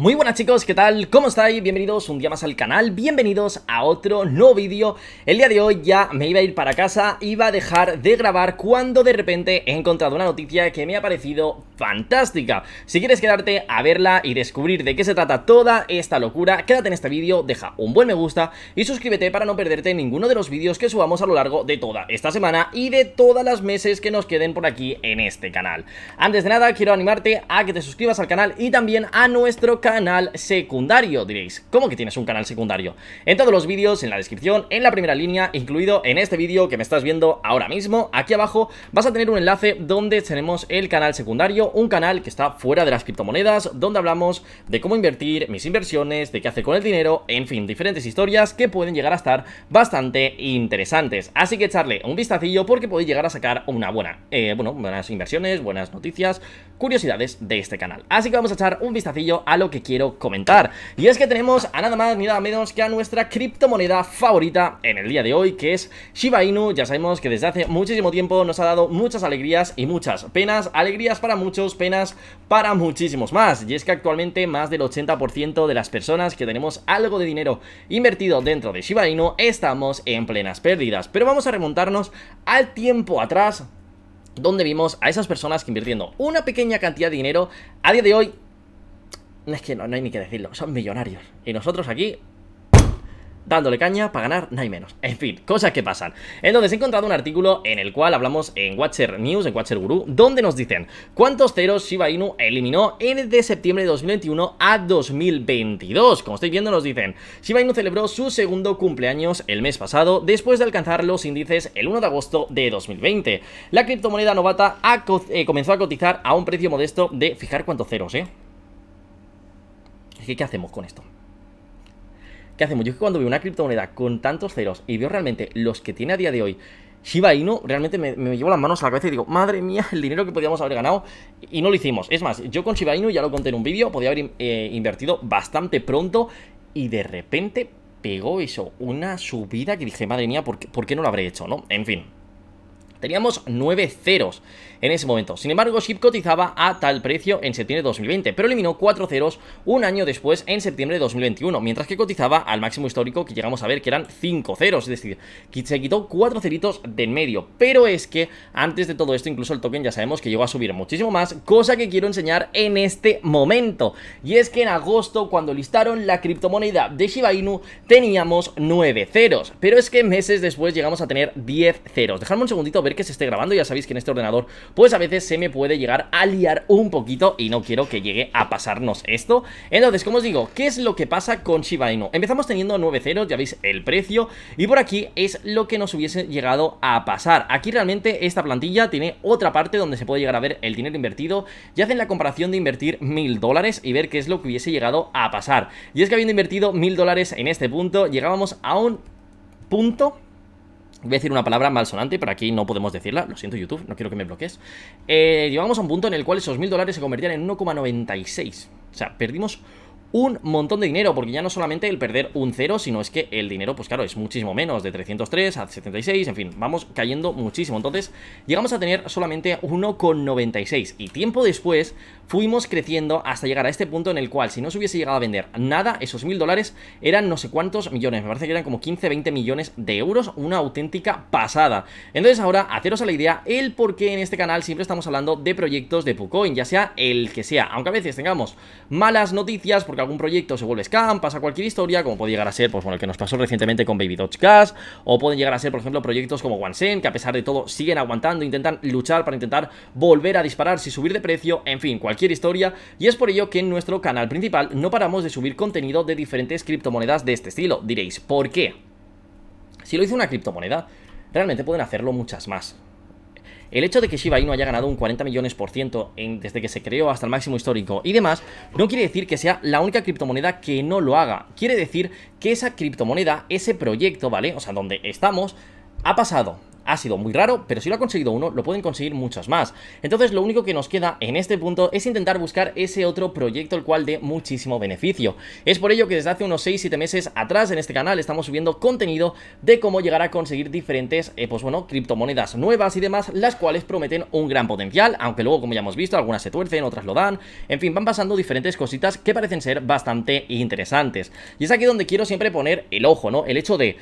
Muy buenas chicos, ¿qué tal? ¿Cómo estáis? Bienvenidos un día más al canal, bienvenidos a otro nuevo vídeo El día de hoy ya me iba a ir para casa, iba a dejar de grabar cuando de repente he encontrado una noticia que me ha parecido fantástica Si quieres quedarte a verla y descubrir de qué se trata toda esta locura, quédate en este vídeo, deja un buen me gusta y suscríbete para no perderte ninguno de los vídeos que subamos a lo largo de toda esta semana y de todas las meses que nos queden por aquí en este canal Antes de nada, quiero animarte a que te suscribas al canal y también a nuestro canal canal secundario, diréis. ¿Cómo que tienes un canal secundario? En todos los vídeos, en la descripción, en la primera línea, incluido en este vídeo que me estás viendo ahora mismo, aquí abajo vas a tener un enlace donde tenemos el canal secundario, un canal que está fuera de las criptomonedas, donde hablamos de cómo invertir, mis inversiones, de qué hacer con el dinero, en fin, diferentes historias que pueden llegar a estar bastante interesantes. Así que echarle un vistacillo porque podéis llegar a sacar una buena, eh, bueno, buenas inversiones, buenas noticias, curiosidades de este canal. Así que vamos a echar un vistacillo a lo que quiero comentar Y es que tenemos a nada más ni nada menos que a nuestra criptomoneda favorita en el día de hoy Que es Shiba Inu, ya sabemos que desde hace muchísimo tiempo nos ha dado muchas alegrías y muchas penas Alegrías para muchos, penas para muchísimos más Y es que actualmente más del 80% de las personas que tenemos algo de dinero invertido dentro de Shiba Inu Estamos en plenas pérdidas Pero vamos a remontarnos al tiempo atrás donde vimos a esas personas que invirtiendo una pequeña cantidad de dinero, a día de hoy es que no, hay ni que decirlo, son millonarios. Y nosotros aquí dándole caña para ganar, no hay menos. En fin, cosas que pasan. Entonces he encontrado un artículo en el cual hablamos en Watcher News, en Watcher Guru, donde nos dicen cuántos ceros Shiba Inu eliminó en de septiembre de 2021 a 2022. Como estoy viendo nos dicen, Shiba Inu celebró su segundo cumpleaños el mes pasado después de alcanzar los índices el 1 de agosto de 2020. La criptomoneda novata eh, comenzó a cotizar a un precio modesto de, fijar cuántos ceros, ¿eh? ¿qué hacemos con esto? ¿Qué hacemos? Yo es que cuando veo una criptomoneda con tantos ceros y veo realmente los que tiene a día de hoy Shiba Inu, realmente me, llevo las manos a la cabeza y digo, madre mía, el dinero que podíamos haber ganado y no lo hicimos. Es más, yo con Shiba Inu, ya lo conté en un vídeo, podía haber eh, invertido bastante pronto y de repente pegó eso, una subida que dije, madre mía, ¿por qué, no lo habré hecho? ¿No? En fin, Teníamos 9 ceros en ese momento. Sin embargo, SHIB cotizaba a tal precio en septiembre de 2020, pero eliminó 4 ceros un año después en septiembre de 2021, mientras que cotizaba al máximo histórico que llegamos a ver que eran 5 ceros, es decir, que se quitó 4 ceritos de en medio. Pero es que antes de todo esto, incluso el token ya sabemos que llegó a subir muchísimo más, cosa que quiero enseñar en este momento. Y es que en agosto, cuando listaron la criptomoneda de Shiba Inu, teníamos 9 ceros, pero es que meses después llegamos a tener 10 ceros. Dejadme un segundito ver que se esté grabando Ya sabéis que en este ordenador pues a veces se me puede llegar a liar un poquito Y no quiero que llegue a pasarnos esto Entonces, como os digo, ¿qué es lo que pasa con Shiba Empezamos teniendo 9 ya veis el precio Y por aquí es lo que nos hubiese llegado a pasar Aquí realmente esta plantilla tiene otra parte donde se puede llegar a ver el dinero invertido Y hacen la comparación de invertir mil dólares y ver qué es lo que hubiese llegado a pasar Y es que habiendo invertido mil dólares en este punto Llegábamos a un punto Voy a decir una palabra malsonante, pero aquí no podemos decirla. Lo siento, YouTube, no quiero que me bloquees. Eh, Llevamos a un punto en el cual esos mil dólares se convertían en 1,96. O sea, perdimos un montón de dinero, porque ya no solamente el perder un cero, sino es que el dinero, pues claro, es muchísimo menos, de 303 a 76, en fin, vamos cayendo muchísimo. Entonces, llegamos a tener solamente 1,96 y tiempo después fuimos creciendo hasta llegar a este punto en el cual, si no se hubiese llegado a vender nada, esos mil dólares eran no sé cuántos millones, me parece que eran como 15, 20 millones de euros, una auténtica pasada. Entonces, ahora, haceros a la idea el por qué en este canal siempre estamos hablando de proyectos de Pucoin, ya sea el que sea, aunque a veces tengamos malas noticias, porque algún proyecto se vuelve scam, pasa cualquier historia, como puede llegar a ser, pues bueno, el que nos pasó recientemente con Baby Dodge Cash, o pueden llegar a ser, por ejemplo, proyectos como OneSen, que a pesar de todo siguen aguantando, intentan luchar para intentar volver a disparar, y subir de precio, en fin, cualquier historia, y es por ello que en nuestro canal principal no paramos de subir contenido de diferentes criptomonedas de este estilo. Diréis, ¿por qué? Si lo hizo una criptomoneda, realmente pueden hacerlo muchas más. El hecho de que Shiba Inu haya ganado un 40 millones por ciento en, desde que se creó hasta el máximo histórico y demás, no quiere decir que sea la única criptomoneda que no lo haga. Quiere decir que esa criptomoneda, ese proyecto, ¿vale? O sea, donde estamos, ha pasado ha sido muy raro, pero si lo ha conseguido uno, lo pueden conseguir muchos más. Entonces lo único que nos queda en este punto es intentar buscar ese otro proyecto el cual dé muchísimo beneficio. Es por ello que desde hace unos 6-7 meses atrás en este canal estamos subiendo contenido de cómo llegar a conseguir diferentes, eh, pues bueno, criptomonedas nuevas y demás, las cuales prometen un gran potencial, aunque luego como ya hemos visto, algunas se tuercen, otras lo dan, en fin, van pasando diferentes cositas que parecen ser bastante interesantes. Y es aquí donde quiero siempre poner el ojo, ¿no? El hecho de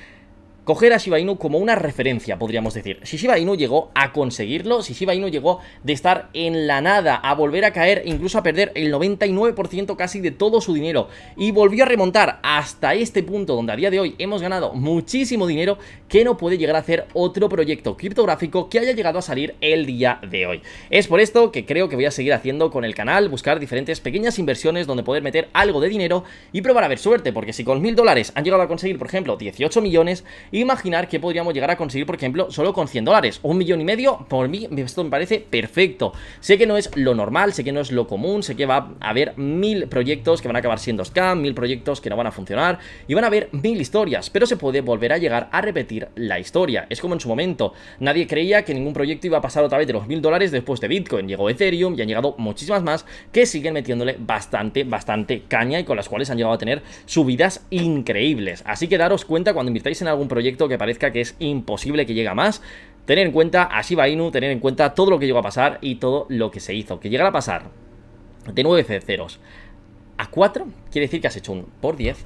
coger a Shiba Inu como una referencia, podríamos decir. Si Shiba Inu llegó a conseguirlo, si Shiba Inu llegó de estar en la nada, a volver a caer, e incluso a perder el 99% casi de todo su dinero, y volvió a remontar hasta este punto donde a día de hoy hemos ganado muchísimo dinero, que no puede llegar a hacer otro proyecto criptográfico que haya llegado a salir el día de hoy. Es por esto que creo que voy a seguir haciendo con el canal, buscar diferentes pequeñas inversiones donde poder meter algo de dinero y probar a ver suerte, porque si con mil dólares han llegado a conseguir, por ejemplo, 18 millones, imaginar que podríamos llegar a conseguir, por ejemplo, solo con 100 dólares. Un millón y medio, por mí, esto me parece perfecto. Sé que no es lo normal, sé que no es lo común, sé que va a haber mil proyectos que van a acabar siendo scam, mil proyectos que no van a funcionar y van a haber mil historias, pero se puede volver a llegar a repetir la historia. Es como en su momento. Nadie creía que ningún proyecto iba a pasar otra vez de los mil dólares después de Bitcoin. Llegó Ethereum y han llegado muchísimas más que siguen metiéndole bastante, bastante caña y con las cuales han llegado a tener subidas increíbles. Así que daros cuenta cuando invirtáis en algún proyecto proyecto que parezca que es imposible que llegue más, tener en cuenta a Shiba Inu, tener en cuenta todo lo que llegó a pasar y todo lo que se hizo. Que llegara a pasar de 9 ceros a 4, quiere decir que has hecho un por 10,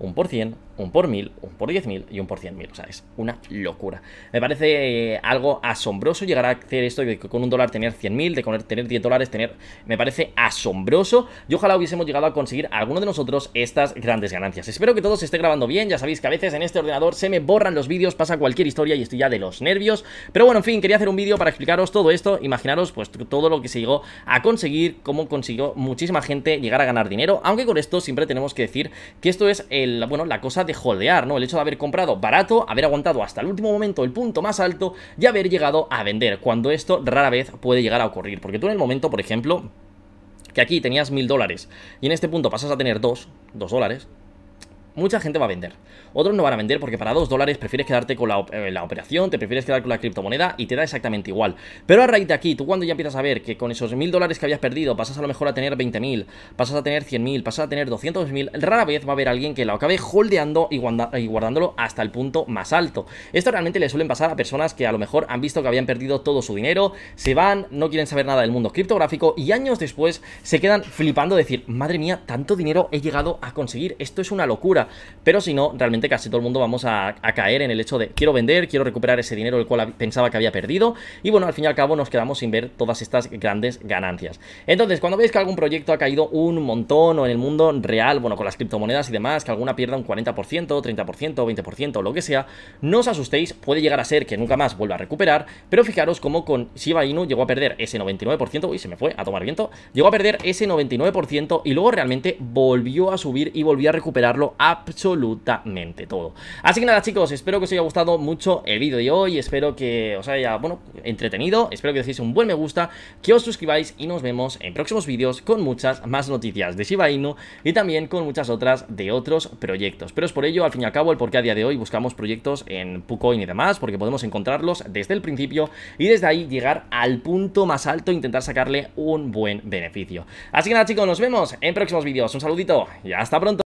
un por 100, un por mil, un por diez mil y un por cien mil. O sea, es una locura. Me parece eh, algo asombroso llegar a hacer esto de con un dólar tener cien mil, de tener 10 dólares, tener. Me parece asombroso. Y ojalá hubiésemos llegado a conseguir alguno de nosotros estas grandes ganancias. Espero que todo se esté grabando bien. Ya sabéis que a veces en este ordenador se me borran los vídeos, pasa cualquier historia y estoy ya de los nervios. Pero bueno, en fin, quería hacer un vídeo para explicaros todo esto. Imaginaros, pues, todo lo que se llegó a conseguir, cómo consiguió muchísima gente llegar a ganar dinero. Aunque con esto siempre tenemos que decir que esto es el, bueno, la cosa de holdear, ¿no? El hecho de haber comprado barato, haber aguantado hasta el último momento el punto más alto y haber llegado a vender, cuando esto rara vez puede llegar a ocurrir. Porque tú en el momento, por ejemplo, que aquí tenías mil dólares y en este punto pasas a tener dos, dos dólares, mucha gente va a vender. Otros no van a vender porque para 2 dólares prefieres quedarte con eh, la, operación, te prefieres quedar con la criptomoneda y te da exactamente igual. Pero a raíz de aquí, tú cuando ya empiezas a ver que con esos 1000 dólares que habías perdido pasas a lo mejor a tener 20.000, pasas a tener 100.000, pasas a tener 200.000, rara vez va a haber alguien que lo acabe holdeando y, guardándolo hasta el punto más alto. Esto realmente le suelen pasar a personas que a lo mejor han visto que habían perdido todo su dinero, se van, no quieren saber nada del mundo criptográfico y años después se quedan flipando decir, madre mía, tanto dinero he llegado a conseguir, esto es una locura. Pero si no, realmente casi todo el mundo vamos a, caer en el hecho de quiero vender, quiero recuperar ese dinero el cual pensaba que había perdido. Y bueno, al fin y al cabo nos quedamos sin ver todas estas grandes ganancias. Entonces, cuando veis que algún proyecto ha caído un montón o en el mundo real, bueno, con las criptomonedas y demás, que alguna pierda un 40%, 30%, 20%, lo que sea, no os asustéis, puede llegar a ser que nunca más vuelva a recuperar. Pero fijaros cómo con Shiba Inu llegó a perder ese 99%, uy, se me fue a tomar viento, llegó a perder ese 99% y luego realmente volvió a subir y volvió a recuperarlo a absolutamente todo. Así que nada chicos, espero que os haya gustado mucho el vídeo de hoy, espero que os haya, bueno, entretenido, espero que decís un buen me gusta, que os suscribáis y nos vemos en próximos vídeos con muchas más noticias de Shiba Inu y también con muchas otras de otros proyectos. Pero es por ello, al fin y al cabo, el por qué a día de hoy buscamos proyectos en Pucoin y demás, porque podemos encontrarlos desde el principio y desde ahí llegar al punto más alto e intentar sacarle un buen beneficio. Así que nada chicos, nos vemos en próximos vídeos. Un saludito y hasta pronto.